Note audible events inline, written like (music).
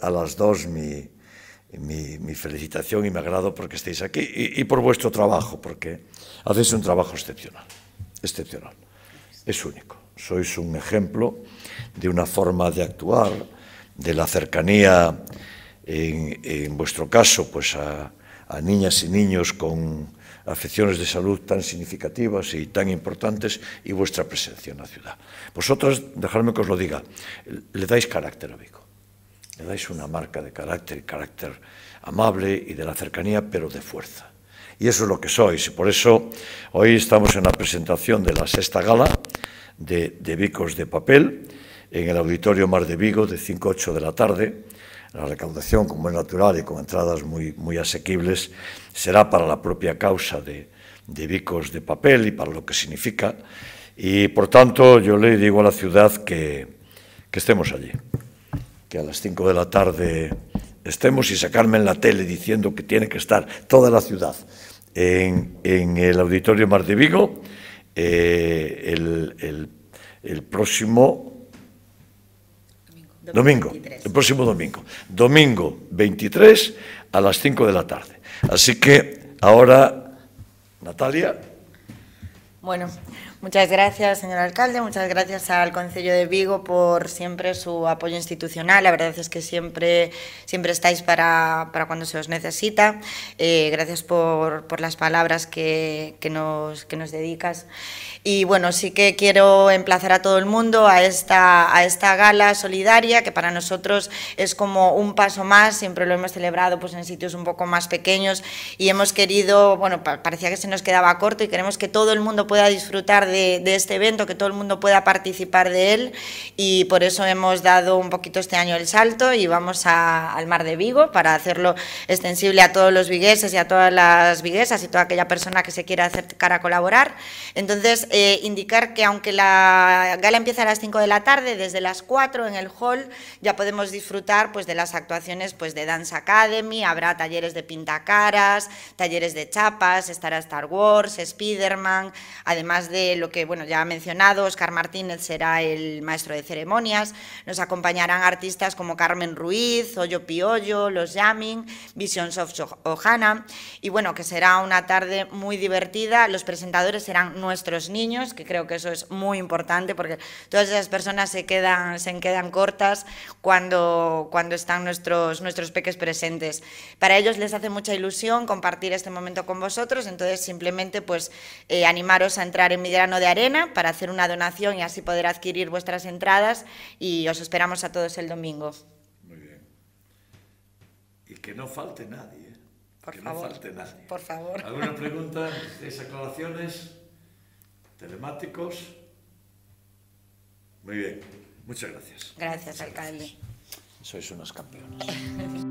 a las dos mi, felicitación y me agrado porque estéis aquí y, por vuestro trabajo, porque hacéis un trabajo excepcional, excepcional. Es único. Sois un ejemplo de una forma de actuar, de la cercanía, en, vuestro caso, pues a, niñas y niños con afecciones de salud tan significativas y tan importantes y vuestra presencia en la ciudad. Vosotros, dejadme que os lo diga, le dais carácter a Vico. Le dais una marca de carácter carácter amable y de la cercanía, pero de fuerza. Y eso es lo que sois. por eso hoy estamos en la presentación de la sexta gala de, Bicos Vicos de Papel en el Auditorio Mar de Vigo de 5 8 de la tarde. La recaudación, como es natural y con entradas muy, asequibles, será para la propia causa de, Bicos Vicos de Papel y para lo que significa. Y por tanto, yo le digo a la ciudad que estemos allí que a las 5 de la tarde estemos y sacarme en la tele diciendo que tiene que estar toda la ciudad en, el Auditorio Mar de Vigo eh, el, próximo domingo, domingo el próximo domingo, domingo 23 a las 5 de la tarde. Así que ahora, Natalia. Bueno, Muchas gracias, señor alcalde. Muchas gracias al Concello de Vigo por siempre su apoyo institucional. La verdad es que siempre, siempre estáis para, para cuando se os necesita. Eh, gracias por, por, las palabras que, que, nos, que nos dedicas. Y bueno, sí que quiero emplazar a todo el mundo a esta, a esta gala solidaria, que para nosotros es como un paso más. Siempre lo hemos celebrado pues, en sitios un poco más pequeños y hemos querido, bueno, parecía que se nos quedaba corto y queremos que todo el mundo pueda disfrutar de de, este evento, que todo el mundo pueda participar de él y por eso hemos dado un poquito este año el salto y vamos al Mar de Vigo para hacerlo extensible a todos los vigueses y a todas las viguesas y toda aquella persona que se quiera acercar a colaborar. Entonces, eh, indicar que aunque la gala empieza a las 5 de la tarde, desde las 4 en el hall ya podemos disfrutar pues, de las actuaciones pues, de Dance Academy, habrá talleres de pintacaras, talleres de chapas, estará Star Wars, Spiderman, además de lo que bueno, ya ha mencionado, Oscar Martínez será el maestro de ceremonias, nos acompañarán artistas como Carmen Ruiz, Hoyo Piollo, Los Yamin, Visions of Johanna y bueno, que será una tarde muy divertida, los presentadores serán nuestros niños, que creo que eso es muy importante porque todas esas personas se quedan, se quedan cortas cuando, cuando están nuestros, nuestros peques presentes. Para ellos les hace mucha ilusión compartir este momento con vosotros, entonces simplemente pues eh, animaros a entrar en Midrano de arena para hacer una donación y así poder adquirir vuestras entradas y os esperamos a todos el domingo. Muy bien. Y que no falte nadie. ¿eh? Por que favor. no falte nadie. Por favor. ¿Alguna pregunta? aclaraciones? ¿Telemáticos? Muy bien. Muchas gracias. Gracias, alcalde. Sois unos campeones. (laughs)